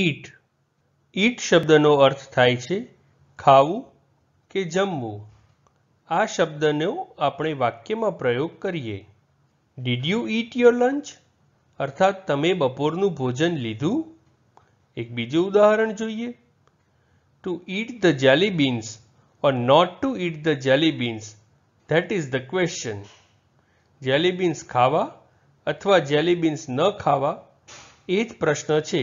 ઈટ ઈટ શબ્દનો અર્થ થાય છે ખાવું કે જમવું આ શબ્દનો આપણે વાક્યમાં પ્રયોગ કરીએ did you eat your lunch અર્થાત તમે બપોરનું ભોજન લીધું એક બીજું ઉદાહરણ જોઈએ to eat the jelly beans or not to eat the jelly beans that is the question jelly beans ખાવા અથવા jelly beans ન ખાવા એ જ પ્રશ્ન છે